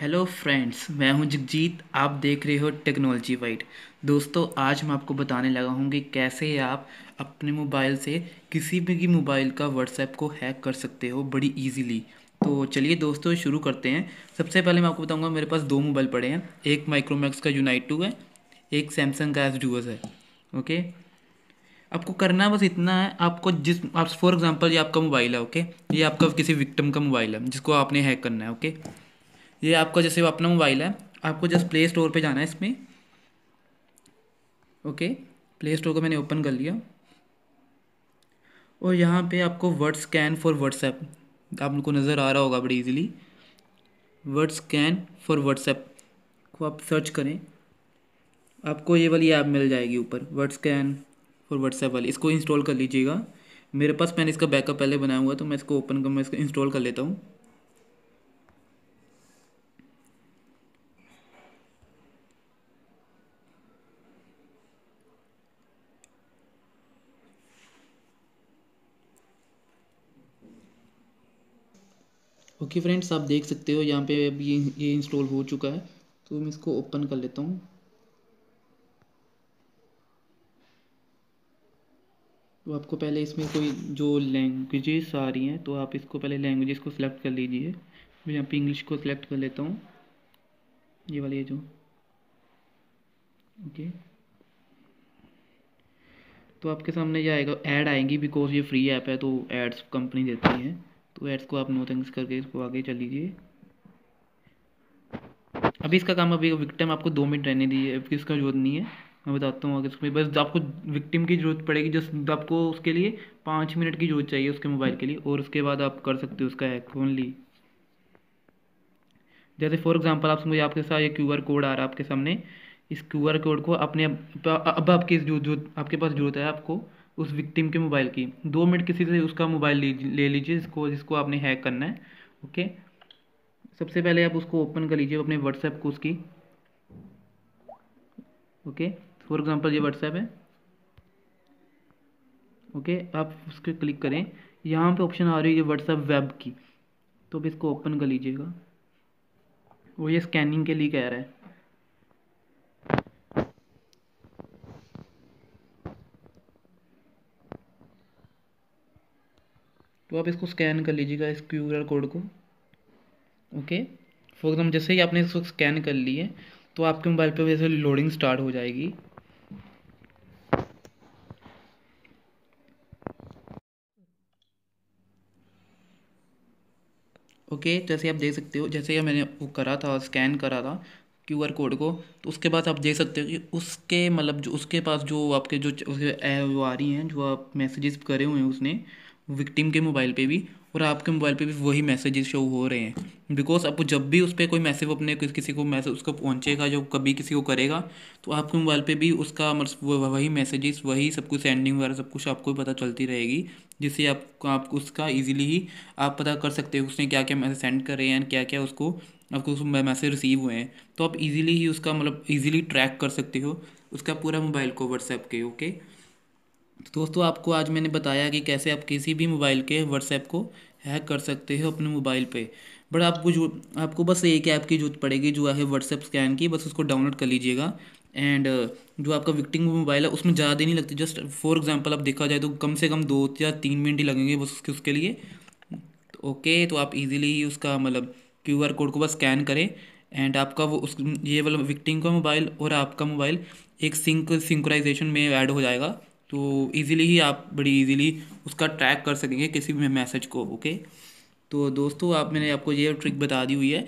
Hello friends मैं हूं जगजीत आप देख रहे हो टेक्नोलॉजी वाइड दोस्तों आज मैं आपको बताने लगा हूं कि कैसे आप अपने मोबाइल से किसी भी मोबाइल का व्हाट्सएप को हैक कर सकते हो बड़ी इजीली तो चलिए दोस्तों शुरू करते हैं सबसे पहले मैं आपको बताऊंगा मेरे पास दो मोबाइल पड़े हैं एक माइक्रोमैक्स का यूनाइट टू है एक सैमसंग का एस डूअस है ओके आपको करना बस इतना है आपको जिस आप फॉर एग्जांपल ये आपका मोबाइल है ओके ये आपका किसी विक्टम का मोबाइल है जिसको आपने हैक करना है ओके ये आपका जैसे अपना मोबाइल है आपको जस्ट प्ले स्टोर पर जाना है इसमें ओके प्ले स्टोर को मैंने ओपन कर लिया और यहाँ पे आपको वर्ड स्कैन फॉर व्हाट्सएप आप लोग को नज़र आ रहा होगा बड़ी easily word scan for WhatsApp को आप सर्च करें आपको ये वाली ऐप मिल जाएगी ऊपर वर्ड स्कैन फॉर व्हाट्सएप वाली इसको इंस्टॉल कर लीजिएगा मेरे पास मैंने इसका बैकअप पहले बनाया हुआ तो मैं इसको ओपन कर मैं इसको इंस्टॉल कर लेता हूँ ओके okay फ्रेंड्स आप देख सकते हो यहाँ पे अब ये ये इंस्टॉल हो चुका है तो मैं इसको ओपन कर लेता हूँ तो आपको पहले इसमें कोई जो लैंग्वेजेस आ रही हैं तो आप इसको पहले लैंग्वेजेस को सिलेक्ट कर लीजिए मैं यहाँ पे इंग्लिश को सिलेक्ट कर लेता हूँ ये वाली है जो ओके okay. तो आपके सामने ये आएगा ऐड आएंगी बिकॉज ये फ्री ऐप है तो एड्स कंपनी देती है तो एड्स को आप नो थैंक्स करके इसको आगे चल लीजिए अभी इसका काम अभी विक्टिम आपको दो मिनट रहने दीजिए अभी इसका जरूरत नहीं है मैं बताता हूँ आगे इसमें बस आपको विक्टिम की ज़रूरत पड़ेगी जस्ट आपको उसके लिए पाँच मिनट की जरूरत चाहिए उसके मोबाइल के लिए और उसके बाद आप कर सकते हो उसका हैक ओनली जैसे फॉर एग्जाम्पल आप समझिए आपके साथ ये क्यू आर कोड आ रहा है आपके सामने इस क्यू आर कोड को अपने अब, अब आपकी जो आपके पास जरूरत है आपको उस विक्टिम के मोबाइल की दो मिनट किसी से उसका मोबाइल ले लीजिए जिसको जिसको आपने हैक करना है ओके सबसे पहले आप उसको ओपन कर लीजिए अपने व्हाट्सएप को उसकी ओके फॉर एग्जांपल ये व्हाट्सएप है ओके आप उसके क्लिक करें यहाँ पे ऑप्शन आ रही है व्हाट्सएप वेब की तो अब इसको ओपन कर लीजिएगा वो ये स्कैनिंग के लिए कह रहा है तो आप इसको स्कैन कर लीजिएगा इस क्यू आर कोड को ओके फॉर एग्जाम्पल जैसे ही आपने इसको स्कैन कर लिए तो आपके मोबाइल पे वैसे लोडिंग स्टार्ट हो जाएगी ओके okay, जैसे आप देख सकते हो जैसे मैंने वो करा था स्कैन करा था क्यू आर कोड को तो उसके बाद आप देख सकते हो कि उसके मतलब जो उसके पास जो आपके जो उसके आ रही हैं जो आप मैसेजेस करे हुए हैं उसने विक्टिम के मोबाइल पे भी और आपके मोबाइल पे भी वही मैसेजेस शो हो रहे हैं बिकॉज आपको जब भी उस पर कोई मैसेज अपने किसी को मैसेज उसको पहुंचेगा जो कभी किसी को करेगा तो आपके मोबाइल पे भी उसका मतलब वही मैसेजेस वही सब कुछ सेंडिंग वगैरह सब कुछ आपको पता चलती रहेगी जिससे आप, आप उसका ईजिली ही आप पता कर सकते हो उसने क्या क्या मैसेज सेंड कर रहे हैं क्या क्या उसको आपको उस मैसेज रिसीव हुए हैं तो आप इजीली ही उसका मतलब इजीली ट्रैक कर सकते हो उसका पूरा मोबाइल को व्हाट्सएप के ओके तो दोस्तों आपको आज मैंने बताया कि कैसे आप किसी भी मोबाइल के व्हाट्सएप को हैक कर सकते हो अपने मोबाइल पे बट आपको जो आपको बस एक ऐप की जरूरत पड़ेगी जो है व्हाट्सएप स्कैन की बस उसको डाउनलोड कर लीजिएगा एंड जो आपका विक्टिंग मोबाइल है उसमें ज़्यादा नहीं लगती जस्ट फॉर एग्जांपल आप देखा जाए तो कम से कम दो या तीन मिनट ही लगेंगे बस उसके उसके लिए ओके तो, तो आप इजीली ही उसका मतलब क्यू आर कोड को बस स्कैन करें एंड आपका वो उस ये वाला विक्टिंग का मोबाइल और आपका मोबाइल एक सिंक सिंक्राइजेशन में ऐड हो जाएगा तो ईज़िली ही आप बड़ी ईज़िली उसका ट्रैक कर सकेंगे किसी भी मैसेज को ओके तो दोस्तों आप मैंने आपको ये ट्रिक बता दी हुई है